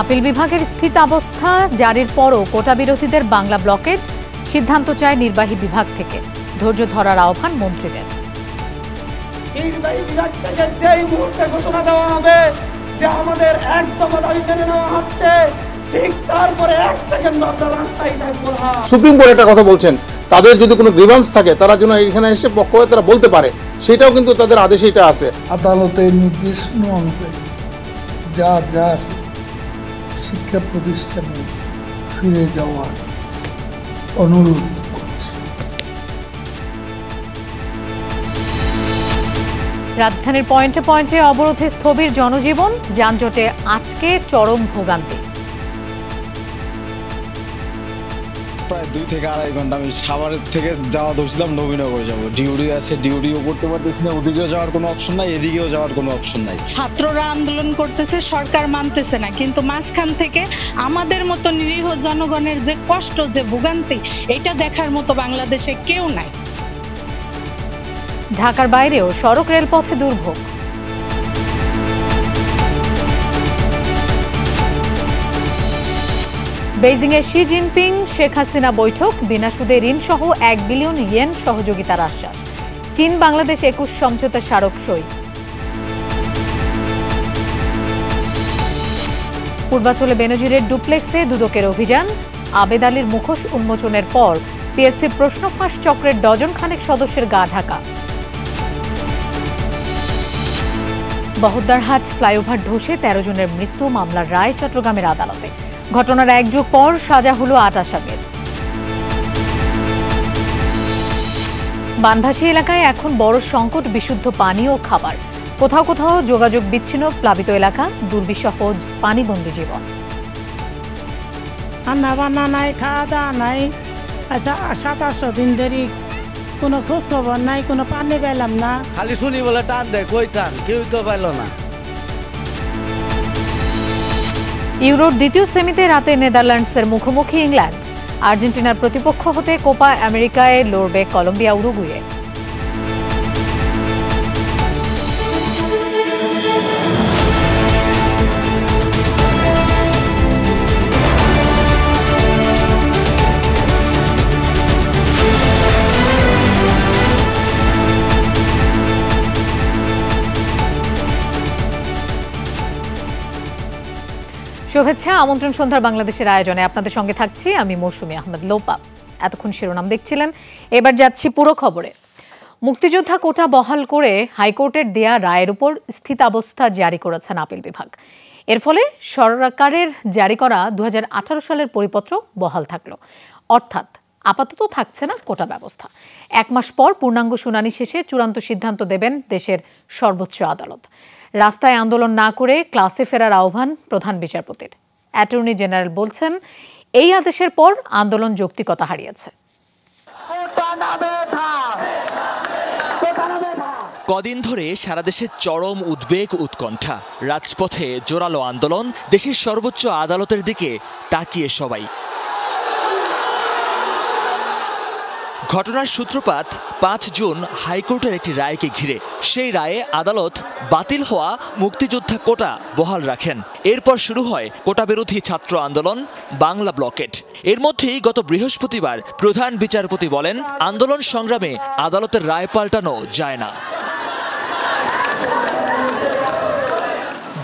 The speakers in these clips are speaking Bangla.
আপিল বিভাগের স্থিতাবস্থা জারির পরও কোটা বিরোধীদের বাংলা ব্লকেট সিদ্ধান্ত চায় নির্বাহী বিভাগ থেকে ধৈর্য ধরার আহ্বান মন্ত্রীদের নির্বাহী বিভাগ থেকে সুপ্রিম কোর্ট একটা কথা বলছেন তাদের যদি কোনো গ্রিভান্স থাকে তারা যেন এখানে এসে পক্ষ তারা বলতে পারে সেটাও কিন্তু তাদের আদেশে এটা আছে আদালতের নির্দেশ অনুযায়ী যা যার শিক্ষা প্রতিষ্ঠানে ফিরে যাওয়ার অনুরোধ রাজধানীর পয়েন্টে পয়েন্টে অবরোধে স্থবির জনজীবন যানজটে আটকে চরম ভোগান্তি প্রায় দুই থেকে আড়াই ঘন্টা আমি সাভারের থেকে যাওয়া ধরছিলাম নবীনগর যাব ডিউটি আছে ডিউটিও করতে পারতেছি না ওদিকেও যাওয়ার কোনো অপশন নাই এদিকেও যাওয়ার কোনো অপশন নাই ছাত্ররা আন্দোলন করতেছে সরকার মানতেছে না কিন্তু মাঝখান থেকে আমাদের মতো নিরীহ জনগণের যে কষ্ট যে ভোগান্তি এটা দেখার মতো বাংলাদেশে কেউ নাই ঢাকার বাইরেও সড়ক রেলপথে দুর্ভোগ বেইজিংয়ে শি জিনপিং শেখ হাসিনা বৈঠক বিনা সুদে ঋণসহ এক বিলিয়ন ইয়েন সহযোগিতার আশ্বাস চীন বাংলাদেশ একুশ সমঝোতা স্মারক সই পূর্বাচলে বেনজিরের ডুপ্লেক্সে দুদকের অভিযান আবেদ আলীর মুখোশ উন্মোচনের পর পিএসসি প্রশ্ন ফাঁস চক্রের ডজন খানেক সদস্যের গা ঢাকা বহদ্দারহাট ফ্লাইওভার ধসে তেরো জনের মৃত্যু মামলার রায় চট্টগ্রামের আদালতে ঘটনার এক যুগ পর সাজা হলো আট আসামের বান্ধাসী এলাকায় এখন বড় সংকট বিশুদ্ধ পানি ও খাবার কোথাও কোথাও যোগাযোগ বিচ্ছিন্ন প্লাবিত এলাকা দুর্বিষহ পানিবন্দী জীবন রান্না বান্না নাই খাওয়া দাওয়া নাই সাত আচ্ছা, আটশো দিন ধরে কোনো খোঁজ খবর নাই কোনো পানি পেলাম না খালি শুনি বলে টান দেয় কই টান কেউ তো পেল না ইউরোর দ্বিতীয় সেমিতে রাতে নেদারল্যান্ডসের মুখোমুখি ইংল্যান্ড আর্জেন্টিনার প্রতিপক্ষ হতে কোপা আমেরিকায় লড়বে কলম্বিয়া উরুগুয়ে শুভেচ্ছা আমন্ত্রণ সন্ধ্যার বাংলাদেশের আয়োজনে আপনাদের সঙ্গে থাকছি আমি মৌসুমি আহমেদ লোপা এতক্ষণ শিরোনাম দেখছিলেন এবার যাচ্ছি পুরো খবরে মুক্তিযোদ্ধা কোটা বহাল করে হাইকোর্টের দেয়া রায়ের উপর স্থিতাবস্থা জারি করেছেন আপিল বিভাগ এর ফলে সরকারের জারি করা দু সালের পরিপত্র বহাল থাকল অর্থাৎ আপাতত থাকছে না কোটা ব্যবস্থা এক মাস পর পূর্ণাঙ্গ শুনানি শেষে চূড়ান্ত সিদ্ধান্ত দেবেন দেশের সর্বোচ্চ আদালত রাস্তায় আন্দোলন না করে ক্লাসে ফেরার আহ্বান প্রধান বিচারপতির অ্যাটর্নি জেনারেল বলছেন এই আদেশের পর আন্দোলন যৌক্তিকতা হারিয়েছে কদিন ধরে সারা দেশে চরম উদ্বেগ উৎকণ্ঠা রাজপথে জোরালো আন্দোলন দেশের সর্বোচ্চ আদালতের দিকে তাকিয়ে সবাই ঘটনার সূত্রপাত পাঁচ জুন হাইকোর্টের একটি রায়কে ঘিরে সেই রায়ে আদালত বাতিল হওয়া মুক্তিযোদ্ধা কোটা বহাল রাখেন এরপর শুরু হয় কোটা বিরোধী ছাত্র আন্দোলন বাংলা ব্লকেট এর মধ্যেই গত বৃহস্পতিবার প্রধান বিচারপতি বলেন আন্দোলন সংগ্রামে আদালতের রায় পাল্টানো যায় না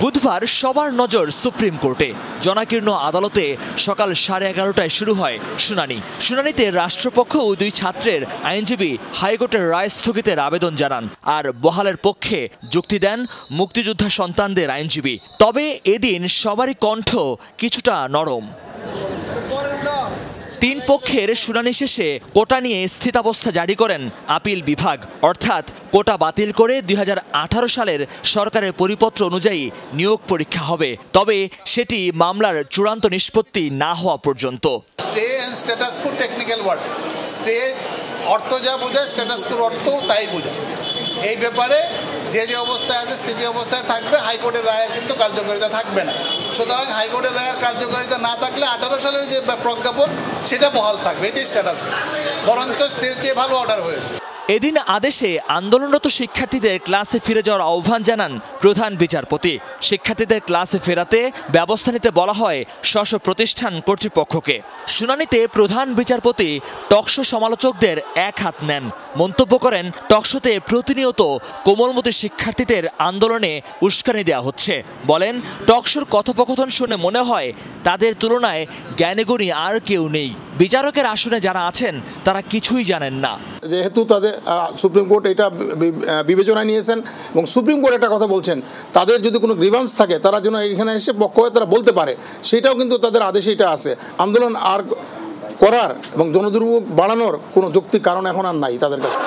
বুধবার সবার নজর সুপ্রিম কোর্টে জনাকীর্ণ আদালতে সকাল সাড়ে এগারোটায় শুরু হয় শুনানি শুনানিতে রাষ্ট্রপক্ষ ও দুই ছাত্রের আইনজীবী হাইকোর্টের রায় স্থগিতের আবেদন জানান আর বহালের পক্ষে যুক্তি দেন মুক্তিযোদ্ধা সন্তানদের আইনজীবী তবে এদিন সবারই কণ্ঠ কিছুটা নরম তিন পক্ষের শুনানি শেষে কোটা নিয়ে স্থিতাবস্থা জারি করেন আপিল বিভাগ অর্থাৎ কোটা বাতিল করে দুই সালের সরকারের পরিপত্র অনুযায়ী নিয়োগ পরীক্ষা হবে তবে সেটি মামলার চূড়ান্ত নিষ্পত্তি না হওয়া পর্যন্ত স্টে স্ট্যাটাস স্টে অর্থ যা বোঝায় স্ট্যাটাস অর্থ তাই বোঝায় এই ব্যাপারে যে যে অবস্থায় আছে স্থিতি অবস্থায় থাকবে হাইকোর্টের রায়ের কিন্তু কার্যকারিতা থাকবে না সুতরাং হাইকোর্টের রায়ের কার্যকারিতা না থাকলে আঠারো সালের যে প্রজ্ঞাপন সেটা বহাল থাকবে এটি স্ট্যাটাস বরঞ্চ স্টের চেয়ে ভালো অর্ডার হয়েছে এদিন আদেশে আন্দোলনরত শিক্ষার্থীদের ক্লাসে ফিরে যাওয়ার আহ্বান জানান প্রধান বিচারপতি শিক্ষার্থীদের ক্লাসে ফেরাতে ব্যবস্থা নিতে বলা হয় স্বশ প্রতিষ্ঠান কর্তৃপক্ষকে শুনানিতে প্রধান বিচারপতি টকশো সমালোচকদের এক হাত নেন মন্তব্য করেন টকশোতে প্রতিনিয়ত কোমলমতি শিক্ষার্থীদের আন্দোলনে উস্কানি দেওয়া হচ্ছে বলেন টকশোর কথোপকথন শুনে মনে হয় তাদের তুলনায় জ্ঞানীগুণী আর কেউ নেই বিচারকের আসনে যারা আছেন তারা কিছুই জানেন না যেহেতু তাদের সুপ্রিম কোর্ট এটা বিবেচনায় নিয়েছেন এবং সুপ্রিম কোর্ট একটা কথা বলছেন তাদের যদি কোনো গ্রিভান্স থাকে তারা যেন এখানে এসে পক্ষ হয়ে তারা বলতে পারে সেটাও কিন্তু তাদের আদেশে এটা আছে আন্দোলন আর করার এবং জনদুর্ভোগ বাড়ানোর কোনো যুক্তি কারণ এখন আর নাই তাদের কাছে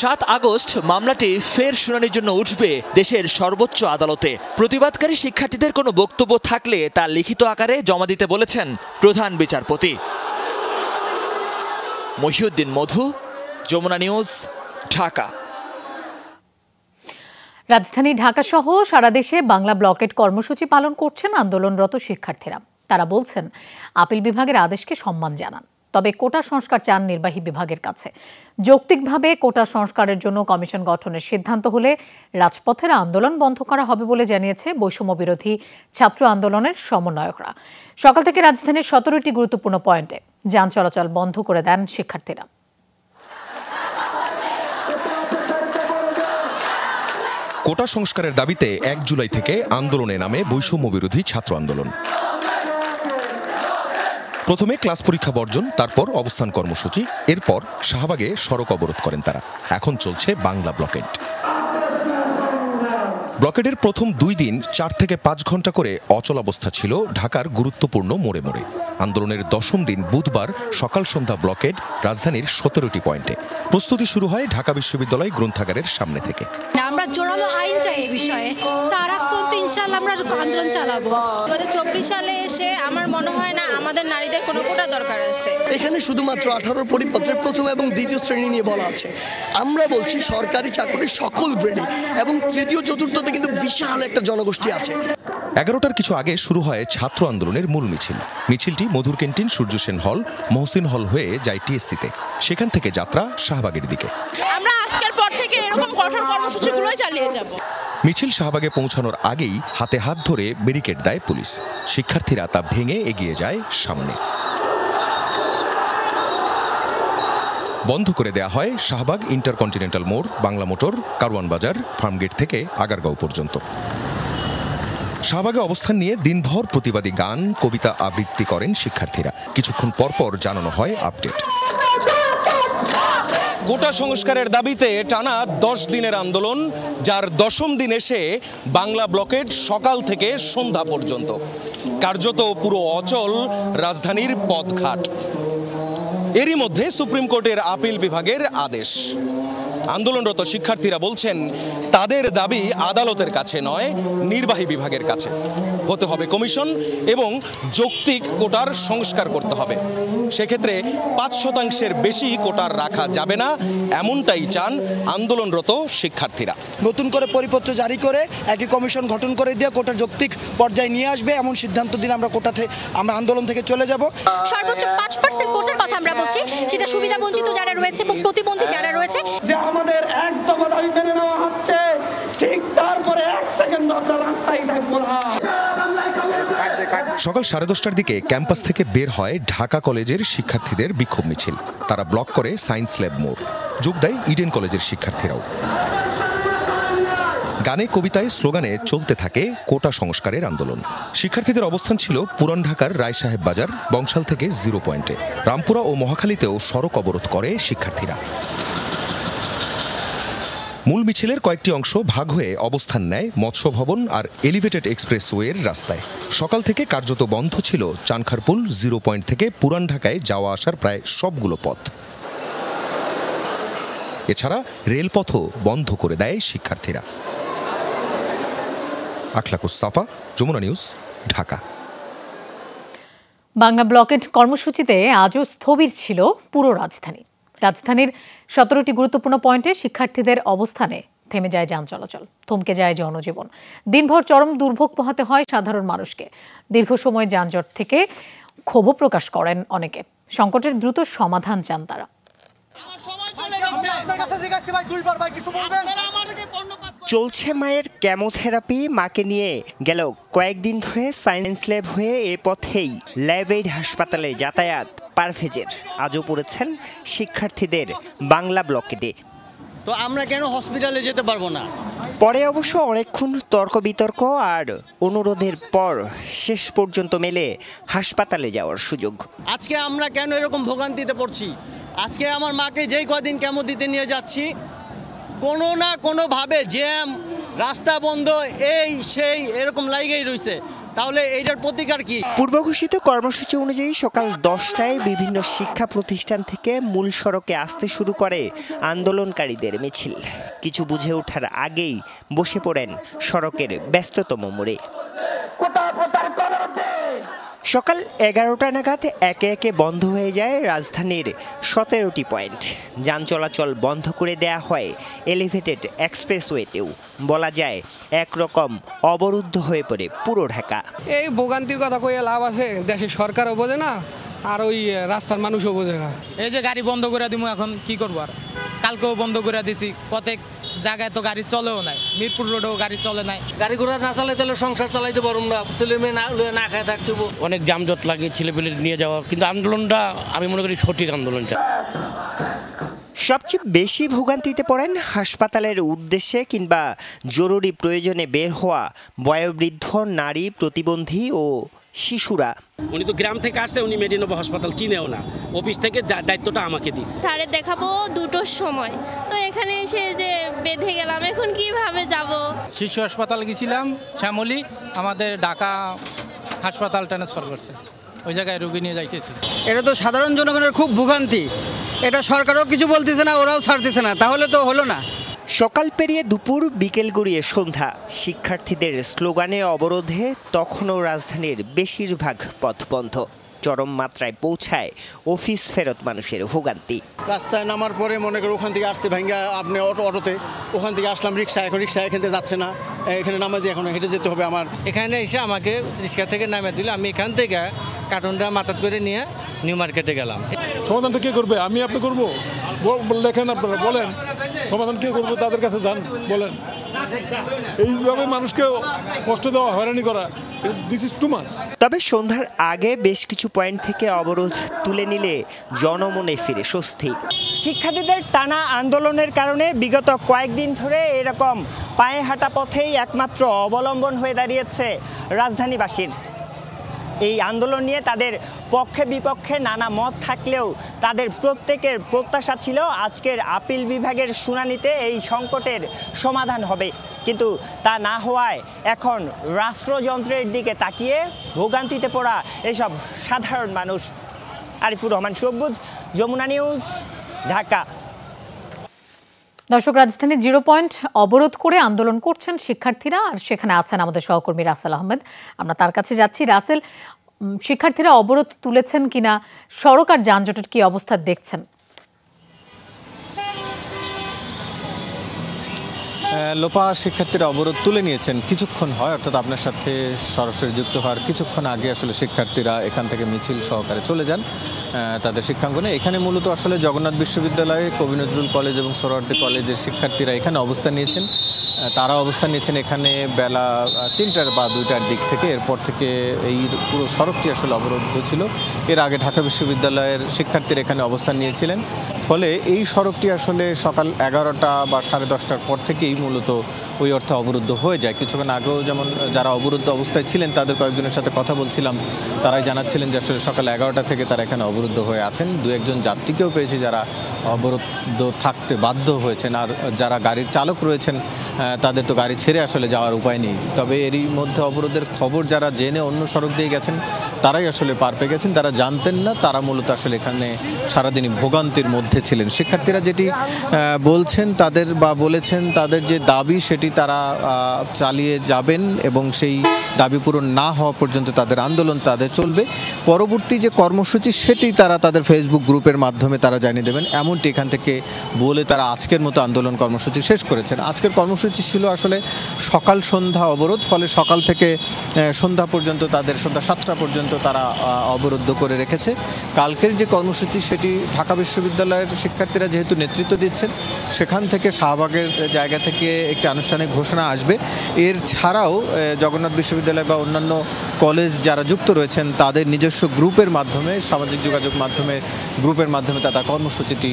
সাত আগস্ট মামলাটি ফের শুনানির জন্য উঠবে দেশের সর্বোচ্চ আদালতে প্রতিবাদকারী শিক্ষার্থীদের কোনো বক্তব্য থাকলে তা লিখিত আকারে জমা দিতে বলেছেন প্রধান বিচারপতি মহিউদ্দিন মধু যমুনা নিউজ ঢাকা রাজধানী ঢাকা সহ সারা দেশে বাংলা ব্লকেট কর্মসূচি পালন করছেন আন্দোলনরত শিক্ষার্থীরা তারা বলছেন আপিল বিভাগের আদেশকে সম্মান জানান তবে কোটা সংস্কার চান নির্বাহী বিভাগের কাছে যৌক্তিকভাবে কোটা সংস্কারের জন্য কমিশন গঠনের সিদ্ধান্ত হলে রাজপথের আন্দোলন বন্ধ করা হবে বলে জানিয়েছে বৈষম্য বিরোধী ছাত্র আন্দোলনের সমন্বয়করা সকাল থেকে রাজধানীর সতেরোটি গুরুত্বপূর্ণ পয়েন্টে যান চলাচল বন্ধ করে দেন শিক্ষার্থীরা কোটা সংস্কারের দাবিতে এক জুলাই থেকে আন্দোলনে নামে বৈষম্য বিরোধী ছাত্র আন্দোলন প্রথমে ক্লাস পরীক্ষা বর্জন তারপর অবস্থান কর্মসূচি এরপর শাহবাগে সড়ক অবরোধ করেন তারা এখন চলছে বাংলা ব্লকেট ব্লকেডের প্রথম দুই দিন চার থেকে পাঁচ ঘন্টা করে অচল অবস্থা ছিল ঢাকার গুরুত্বপূর্ণ মোড়ে মোড়ে আন্দোলনের দশম দিন বুধবার সকাল সন্ধ্যা ব্লকেড রাজধানীর সতেরোটি পয়েন্টে প্রস্তুতি শুরু হয় ঢাকা বিশ্ববিদ্যালয় গ্রন্থাগারের সামনে থেকে আমরা জোরালো আইন চাই এই বিষয়ে তার আগ পর্যন্ত ইনশাল্লাহ আমরা আন্দোলন চালাবো দু সালে এসে আমার মনে হয় না আমাদের নারীদের কোনো কোটা দরকার আছে এখানে শুধুমাত্র আঠারো পরিপত্রের প্রথম এবং দ্বিতীয় শ্রেণী নিয়ে বলা আছে আমরা বলছি সরকারি চাকরির সকল গ্রেডে এবং তৃতীয় চতুর্থ মতো কিন্তু বিশাল একটা জনগোষ্ঠী আছে এগারোটার কিছু আগে শুরু হয় ছাত্র আন্দোলনের মূল মিছিল মিছিলটি মধুর ক্যান্টিন সূর্যসেন হল মহসিন হল হয়ে যায় টিএসসিতে সেখান থেকে যাত্রা শাহবাগের দিকে আমরা আজকের পর থেকে এরকম কঠোর কর্মসূচিগুলোই চালিয়ে যাব মিছিল শাহবাগে পৌঁছানোর আগেই হাতে হাত ধরে ব্যারিকেড দেয় পুলিশ শিক্ষার্থীরা তা ভেঙে এগিয়ে যায় সামনে বন্ধ করে দেয়া হয় শাহবাগ ইন্টারকন্টিনেন্টাল মোড় বাংলা মোটর কারওয়ান বাজার ফার্মগেট থেকে আগারগাঁও পর্যন্ত শাহবাগে অবস্থান নিয়ে দিনভর প্রতিবাদী গান কবিতা আবৃত্তি করেন শিক্ষার্থীরা কিছুক্ষণ পরপর জানানো হয় আপডেট গোটা সংস্কারের দাবিতে টানা দশ দিনের আন্দোলন যার দশম দিন এসে বাংলা ব্লকের সকাল থেকে সন্ধ্যা পর্যন্ত কার্যত পুরো অচল রাজধানীর পথঘাট এরই মধ্যে সুপ্রিম কোর্টের আপিল বিভাগের আদেশ আন্দোলনরত শিক্ষার্থীরা বলছেন তাদের দাবি আদালতের কাছে নয় নির্বাহী বিভাগের কাছে হতে হবে কমিশন এবং যৌক্তিক কোটার সংস্কার করতে হবে সেক্ষেত্রে পাঁচ শতাংশের বেশি কোটার রাখা যাবে না এমনটাই চান আন্দোলনরত শিক্ষার্থীরা নতুন করে পরিপত্র জারি করে একটি কমিশন গঠন করে দিয়ে কোটার যৌক্তিক পর্যায়ে নিয়ে আসবে এমন সিদ্ধান্ত দিন আমরা কোটাতে আমরা আন্দোলন থেকে চলে যাব সর্বোচ্চ পাঁচ পার্সেন্ট কোটার কথা আমরা বলছি সেটা সুবিধা বঞ্চিত যারা রয়েছে এবং প্রতিবন্ধী যারা রয়েছে যে আমাদের একদম দাবি মেনে নেওয়া হচ্ছে ঠিক তারপরে এক সেকেন্ড আমরা রাস্তায় থাকবো না সকাল সাড়ে দশটার দিকে ক্যাম্পাস থেকে বের হয় ঢাকা কলেজের শিক্ষার্থীদের বিক্ষোভ মিছিল তারা ব্লক করে সায়েন্স ল্যাব মোড় যোগ দেয় ইডেন কলেজের শিক্ষার্থীরাও গানে কবিতায় স্লোগানে চলতে থাকে কোটা সংস্কারের আন্দোলন শিক্ষার্থীদের অবস্থান ছিল পুরান ঢাকার রায় সাহেব বাজার বংশাল থেকে জিরো পয়েন্টে রামপুরা ও মহাখালীতেও সড়ক অবরোধ করে শিক্ষার্থীরা মূল মিছিলের কয়েকটি অংশ ভাগ হয়ে অবস্থান নেয় মৎস্য ভবন আর এলিভেটেড এক্সপ্রেসওয়ের রাস্তায় সকাল থেকে কার্যত বন্ধ ছিল চানখারপুল জিরো পয়েন্ট থেকে পুরান ঢাকায় যাওয়া আসার প্রায় সবগুলো পথ এছাড়া রেলপথও বন্ধ করে দেয় শিক্ষার্থীরা সাফা যমুনা নিউজ ঢাকা বাংলা ব্লকেট কর্মসূচিতে আজও স্থবির ছিল পুরো রাজধানী রাজধানীর সতেরোটি গুরুত্বপূর্ণ পয়েন্টে শিক্ষার্থীদের অবস্থানে থেমে যায় যান চলাচল থমকে যায় জনজীবন দিনভর চরম দুর্ভোগ পোহাতে হয় সাধারণ মানুষকে দীর্ঘ সময় যানজট থেকে ক্ষোভ প্রকাশ করেন অনেকে সংকটের দ্রুত সমাধান চান তারা চলছে মায়ের ক্যামোথেরাপি মাকে নিয়ে গেল কয়েকদিন ধরে সায়েন্স ল্যাব হয়ে এ পথেই ল্যাবের হাসপাতালে যাতায়াত পারভেজের আজও পড়েছেন শিক্ষার্থীদের বাংলা ব্লকেটে তো আমরা কেন হসপিটালে যেতে পারবো না পরে অবশ্য অনেকক্ষণ তর্ক বিতর্ক আর অনুরোধের পর শেষ পর্যন্ত মেলে হাসপাতালে যাওয়ার সুযোগ আজকে আমরা কেন এরকম ভোগান্তিতে পড়ছি আজকে আমার মাকে যেই কদিন কেমন দিতে নিয়ে যাচ্ছি কোনো না কোনোভাবে জ্যাম রাস্তা বন্ধ এই সেই এরকম লাইগেই রয়েছে তাহলে এইটার প্রতিকার কি পূর্বঘোষিত কর্মসূচি অনুযায়ী সকাল দশটায় বিভিন্ন শিক্ষা প্রতিষ্ঠান থেকে মূল সড়কে আসতে শুরু করে আন্দোলনকারীদের মিছিল কিছু বুঝে ওঠার আগেই বসে পড়েন সড়কের ব্যস্ততম মোড়ে সকাল এগারোটা নাগাদ একে একে বন্ধ হয়ে যায় রাজধানীর সতেরোটি পয়েন্ট যান চলাচল বন্ধ করে দেয়া হয় এলিভেটেড এক্সপ্রেসওয়েতেও বলা যায় একরকম অবরুদ্ধ হয়ে পড়ে পুরো ঢাকা এই ভোগান্তির কথা কইয়া লাভ আছে দেশের সরকারও বোঝে না আর ওই রাস্তার মানুষও বোঝে না এই যে গাড়ি বন্ধ করে দিব এখন কি করবো আর কালকেও বন্ধ করে দিছি কতক জায়গায় তো গাড়ি চলেও নাই মিরপুর রোডেও গাড়ি চলে নাই গাড়ি ঘোড়া না চালাই তাহলে সংসার চালাইতে পারব না ছেলে মেয়ে না না খায় থাকতে অনেক যানজট লাগে ছেলেপেলে নিয়ে যাওয়া কিন্তু আন্দোলনটা আমি মনে করি সঠিক আন্দোলনটা সবচেয়ে বেশি ভোগান্তিতে পড়েন হাসপাতালের উদ্দেশ্যে কিংবা জরুরি প্রয়োজনে বের হওয়া বয়োবৃদ্ধ নারী প্রতিবন্ধী ও শিশুরা উনি তো গ্রাম থেকে আসছে উনি মেডিনব হাসপাতাল চিনেও না অফিস থেকে দায়িত্বটা আমাকে দিচ্ছে তারে দেখাবো দুটোর সময় তো এখানে এসে যে বেঁধে গেলাম এখন কিভাবে যাব শিশু হাসপাতাল গেছিলাম শ্যামলি আমাদের ঢাকা হাসপাতাল ট্রান্সফার করছে ওই জায়গায় রুগী নিয়ে যাইতেছি এটা তো সাধারণ জনগণের খুব ভোগান্তি এটা সরকারও কিছু বলতেছে না ওরাও ছাড়তেছে না তাহলে তো হলো না সকাল পেরিয়ে দুপুর বিকেল গড়িয়ে সন্ধ্যা শিক্ষার্থীদের স্লোগানে অবরোধে তখনও রাজধানীর বেশিরভাগ পথ বন্ধ চরম মাত্রায় পৌঁছায় অফিস ফেরত মানুষের ভোগান্তি রাস্তায় নামার পরে মনে করি ওখান থেকে আসছে ভাঙ্গা আপনি অটো অটোতে ওখান থেকে আসলাম রিক্সা এখন রিক্সা এখান থেকে যাচ্ছে না এখানে নামা দিয়ে এখন হেঁটে যেতে হবে আমার এখানে এসে আমাকে রিক্সা থেকে নামে দিল আমি এখান থেকে কার্টুনটা মাথাত করে নিয়ে নিউ মার্কেটে গেলাম সমাধানটা কে করবে আমি আপনি করবো লেখেন আপনারা বলেন সমাধান কে করবো তাদের কাছে যান বলেন এইভাবে মানুষকে কষ্ট দেওয়া হয়রানি করা দিস ইজ টু মাস তবে সন্ধ্যার আগে বেশ কিছু পয়েন্ট থেকে অবরোধ তুলে নিলে জনমনে ফিরে স্বস্তি শিক্ষার্থীদের টানা আন্দোলনের কারণে বিগত কয়েকদিন ধরে এরকম পায়ে হাঁটা পথেই একমাত্র অবলম্বন হয়ে দাঁড়িয়েছে রাজধানীবাসীর এই আন্দোলন নিয়ে তাদের পক্ষে বিপক্ষে নানা মত থাকলেও তাদের প্রত্যেকের প্রত্যাশা ছিল আজকের আপিল বিভাগের শুনানিতে এই সংকটের সমাধান হবে কিন্তু তা না হওয়ায় এখন রাষ্ট্রযন্ত্রের দিকে তাকিয়ে ভোগান্তিতে পড়া এসব সাধারণ মানুষ আরিফুর রহমান সবুজ যমুনা নিউজ ঢাকা দর্শক রাজধানী জিরো পয়েন্ট অবরোধ করে আন্দোলন করছেন শিক্ষার্থীরা আর সেখানে আছেন আমাদের সহকর্মী রাসেল আহমেদ আমরা তার কাছে যাচ্ছি রাসেল শিক্ষার্থীরা অবরোধ তুলেছেন কিনা সড়ক আর যানজটের কি অবস্থা দেখছেন লোপা শিক্ষার্থীরা অবরোধ তুলে নিয়েছেন কিছুক্ষণ হয় অর্থাৎ আপনার সাথে সরাসরি যুক্ত হওয়ার কিছুক্ষণ আগে আসলে শিক্ষার্থীরা এখান থেকে মিছিল সহকারে চলে যান তাদের শিক্ষাঙ্গনে এখানে মূলত আসলে জগন্নাথ বিশ্ববিদ্যালয়ে কবি নজরুল কলেজ এবং সোহরাওয়ার্দী কলেজের শিক্ষার্থীরা এখানে অবস্থান নিয়েছেন তারা অবস্থান নিয়েছেন এখানে বেলা তিনটার বা দুইটার দিক থেকে এরপর থেকে এই পুরো সড়কটি আসলে অবরুদ্ধ ছিল এর আগে ঢাকা বিশ্ববিদ্যালয়ের শিক্ষার্থীরা এখানে অবস্থান নিয়েছিলেন ফলে এই সড়কটি আসলে সকাল এগারোটা বা সাড়ে দশটার পর থেকেই মূলত ওই অর্থে অবরুদ্ধ হয়ে যায় কিছুক্ষণ আগেও যেমন যারা অবরুদ্ধ অবস্থায় ছিলেন তাদের কয়েকজনের সাথে কথা বলছিলাম তারাই জানাচ্ছিলেন যে আসলে সকাল এগারোটা থেকে তারা এখানে অবরুদ্ধ হয়ে আছেন দু একজন যাত্রীকেও পেয়েছি যারা অবরুদ্ধ থাকতে বাধ্য হয়েছেন আর যারা গাড়ির চালক রয়েছেন তাদের তো গাড়ি ছেড়ে আসলে যাওয়ার উপায় নেই তবে এরই মধ্যে অবরোধের খবর যারা জেনে অন্য সড়ক দিয়ে গেছেন তারাই আসলে পার পেয়ে গেছেন তারা জানতেন না তারা মূলত আসলে এখানে সারাদিনই ভোগান্তির মধ্যে ছিলেন শিক্ষার্থীরা যেটি বলছেন তাদের বা বলেছেন তাদের যে দাবি সেটি তারা চালিয়ে যাবেন এবং সেই দাবি পূরণ না হওয়া পর্যন্ত তাদের আন্দোলন তাদের চলবে পরবর্তী যে কর্মসূচি সেটি তারা তাদের ফেসবুক গ্রুপের মাধ্যমে তারা জানিয়ে দেবেন এমনটি এখান থেকে বলে তারা আজকের মতো আন্দোলন কর্মসূচি শেষ করেছেন আজকের কর্মসূচি ছিল আসলে সকাল সন্ধ্যা অবরোধ ফলে সকাল থেকে সন্ধ্যা পর্যন্ত তাদের সন্ধ্যা সাতটা পর্যন্ত তারা অবরুদ্ধ করে রেখেছে কালকের যে কর্মসূচি সেটি ঢাকা বিশ্ববিদ্যালয়ের শিক্ষার্থীরা যেহেতু নেতৃত্ব দিচ্ছেন সেখান থেকে শাহবাগের জায়গা থেকে একটি আনুষ্ঠানিক ঘোষণা আসবে এর ছাড়াও জগন্নাথ বিশ্ববিদ্যালয় বিশ্ববিদ্যালয় বা অন্যান্য কলেজ যারা যুক্ত রয়েছেন তাদের নিজস্ব গ্রুপের মাধ্যমে সামাজিক যোগাযোগ মাধ্যমে গ্রুপের মাধ্যমে তারা কর্মসূচিটি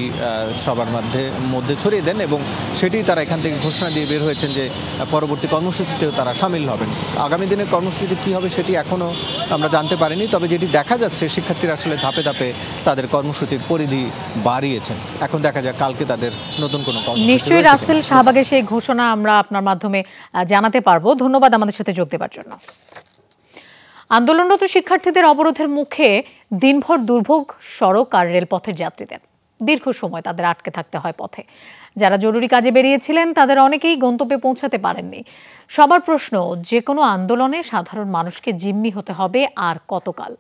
সবার মাধ্যমে মধ্যে ছড়িয়ে দেন এবং সেটি তারা এখান থেকে ঘোষণা দিয়ে বের হয়েছেন যে পরবর্তী কর্মসূচিতেও তারা সামিল হবেন আগামী দিনে কর্মসূচিতে কী হবে সেটি এখনও আমরা জানতে পারিনি তবে যেটি দেখা যাচ্ছে শিক্ষার্থীরা আসলে ধাপে ধাপে তাদের কর্মসূচির পরিধি বাড়িয়েছেন এখন দেখা যাক কালকে তাদের নতুন কোনো নিশ্চয়ই রাসেল শাহবাগের সেই ঘোষণা আমরা আপনার মাধ্যমে জানাতে পারবো ধন্যবাদ আমাদের সাথে যোগ দেওয়ার জন্য আন্দোলনরত শিক্ষার্থীদের অবরোধের মুখে দিনভর দুর্ভোগ সড়ক আর রেলপথের যাত্রীদের দীর্ঘ সময় তাদের আটকে থাকতে হয় পথে যারা জরুরি কাজে বেরিয়েছিলেন তাদের অনেকেই গন্তব্যে পৌঁছাতে পারেননি সবার প্রশ্ন যে কোনো আন্দোলনে সাধারণ মানুষকে জিম্মি হতে হবে আর কতকাল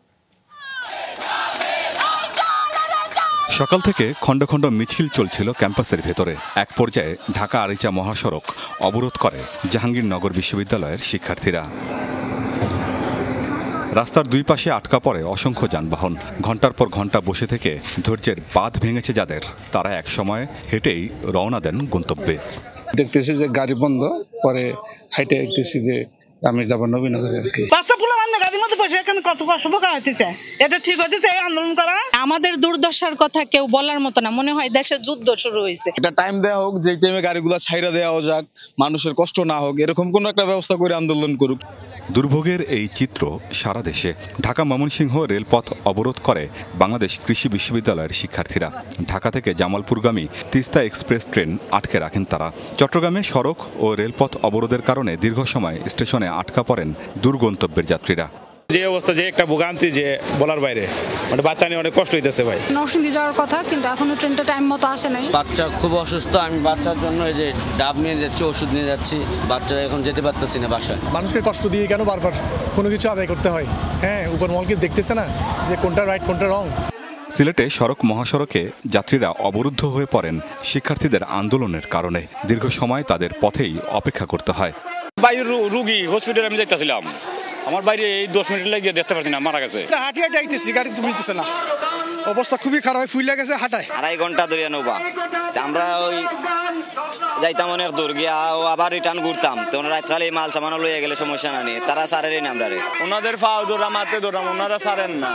সকাল থেকে খণ্ড খণ্ড মিছিল চলছিল ক্যাম্পাসের ভেতরে এক পর্যায়ে ঢাকা আরিচা মহাসড়ক অবরোধ করে জাহাঙ্গীরনগর বিশ্ববিদ্যালয়ের শিক্ষার্থীরা রাস্তার দুই পাশে আটকা পড়ে অসংখ্য যানবাহন ঘন্টার পর ঘন্টা বসে থেকে ধৈর্যের বাঁধ ভেঙেছে যাদের তারা এক সময় হেঁটেই রওনা দেন গন্তব্যে দেখতেছি যে গাড়ি বন্ধ পরে হাইটে দেখতেছি যে কত আমাদের দুর্দশার কথা কেউ বলার টাইম দেওয়া হোক যে মানুষের কষ্ট না হোক এরকম কোনো একটা ব্যবস্থা করে আন্দোলন করুক দুর্ভোগের এই চিত্র সারা দেশে ঢাকা ময়মনসিংহ রেলপথ অবরোধ করে বাংলাদেশ কৃষি বিশ্ববিদ্যালয়ের শিক্ষার্থীরা ঢাকা থেকে জামালপুরগামী তিস্তা এক্সপ্রেস ট্রেন আটকে রাখেন তারা চট্টগ্রামে সড়ক ও রেলপথ অবরোধের কারণে দীর্ঘ সময় স্টেশনে আটকা পড়েন দুর্গন্তব্যের যাত্রীরা যে অবস্থা যে একটা ভোগান্তি যে বলার বাইরে মানে বাচ্চা নিয়ে অনেক কষ্ট হইতেছে ভাই নরসিংদী যাওয়ার কথা কিন্তু এখনো ট্রেনটা টাইম মতো আসে নাই বাচ্চা খুব অসুস্থ আমি বাচ্চার জন্য এই যে ডাব নিয়ে যাচ্ছি ওষুধ নিয়ে যাচ্ছি বাচ্চারা এখন যেতে পারতেছি না বাসায় মানুষকে কষ্ট দিয়ে কেন বারবার কোনো কিছু আদায় করতে হয় হ্যাঁ উপর মলকে দেখতেছে না যে কোনটা রাইট কোনটা রং সিলেটে সড়ক মহাসড়কে যাত্রীরা অবরুদ্ধ হয়ে পড়েন শিক্ষার্থীদের আন্দোলনের কারণে দীর্ঘ সময় তাদের পথেই অপেক্ষা করতে হয় বাইরের রুগী হসপিটালে আমি যাইতেছিলাম আমার বাইরে এই দশ মিনিট লাগিয়ে দেখতে পারছি না মারা গেছে হাঁটি হাঁটি আইতেছি গাড়ি তো মিলতেছে না অবস্থা খুবই খারাপ ফুলে গেছে হাঁটায় আড়াই ঘন্টা ধরে নৌবা আমরা ওই যাইতাম অনেক দূর গিয়া আবার রিটার্ন ঘুরতাম তো ওনারা কালে মাল সামানও লইয়া গেলে সমস্যা না নিয়ে তারা সারেরই নামদারে ওনাদের পাও দৌড়াম হাতে দৌড়াম ওনারা সারেন না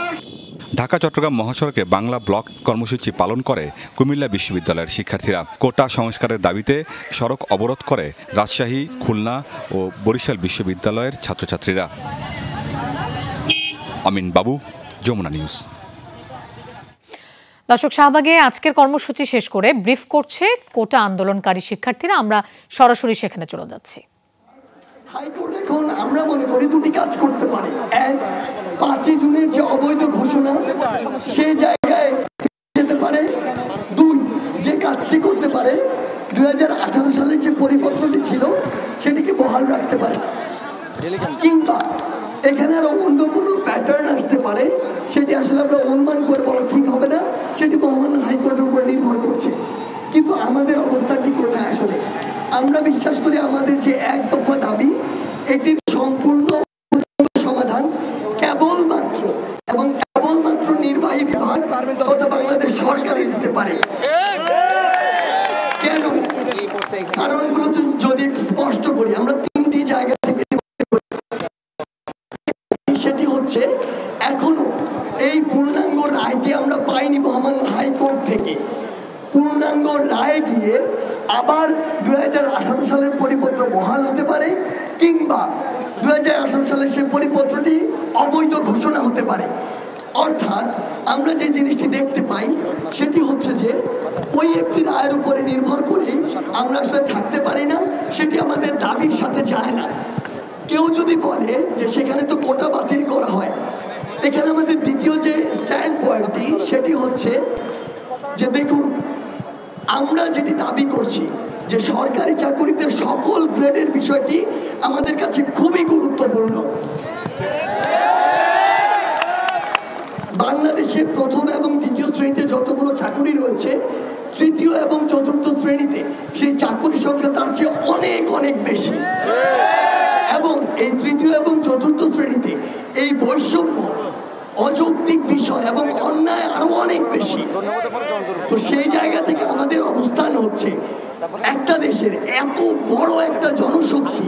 ঢাকা চট্টগ্রাম মহাসড়কে বাংলা ব্লক কর্মসূচি পালন করে কুমিল্লা বিশ্ববিদ্যালয়ের শিক্ষার্থীরা কোটা সংস্কারের দাবিতে সড়ক অবরোধ করে রাজশাহী খুলনা ও বরিশাল বিশ্ববিদ্যালয়ের ছাত্রছাত্রীরা আমিন বাবু যমুনা নিউজ দর্শক শাহবাগে আজকের কর্মসূচি শেষ করে ব্রিফ করছে কোটা আন্দোলনকারী শিক্ষার্থীরা আমরা সরাসরি সেখানে চলে যাচ্ছি হাইকোর্ট এখন আমরা মনে করি দুটি কাজ করতে পারে এক পাঁচই জুনের যে অবৈধ ঘোষণা সে জায়গায় যেতে পারে দুই যে কাজটি করতে পারে দুই সালের যে পরিপত্রটি ছিল সেটিকে বহাল রাখতে পারে কিংবা এখানে আরো অন্য কোনো প্যাটার্ন আসতে পারে সেটি আসলে আমরা অনুমান করে বলা ঠিক হবে না সেটি মহামান্য হাইকোর্টের উপর নির্ভর করছে কিন্তু আমাদের অবস্থানটি কোথায় আসলে আমরা বিশ্বাস করি আমাদের যে এক দফা দাবি এটির হচ্ছে যে দেখুন আমরা যেটি দাবি করছি যে সরকারি চাকুরিতে সকল গ্রেডের বিষয়টি আমাদের কাছে খুবই গুরুত্বপূর্ণ বাংলাদেশে প্রথম এবং দ্বিতীয় শ্রেণীতে যতগুলো চাকুরি রয়েছে তৃতীয় এবং চতুর্থ শ্রেণীতে সেই চাকুরি সংখ্যা তার চেয়ে অনেক অনেক বেশি এবং এই তৃতীয় এবং চতুর্থ শ্রেণীতে এই বৈষম্য অযৌক্তিক বিষয় এবং অন্যায় আরো অনেক বেশি তো সেই জায়গা থেকে আমাদের অবস্থান হচ্ছে একটা দেশের এত বড় একটা জনশক্তি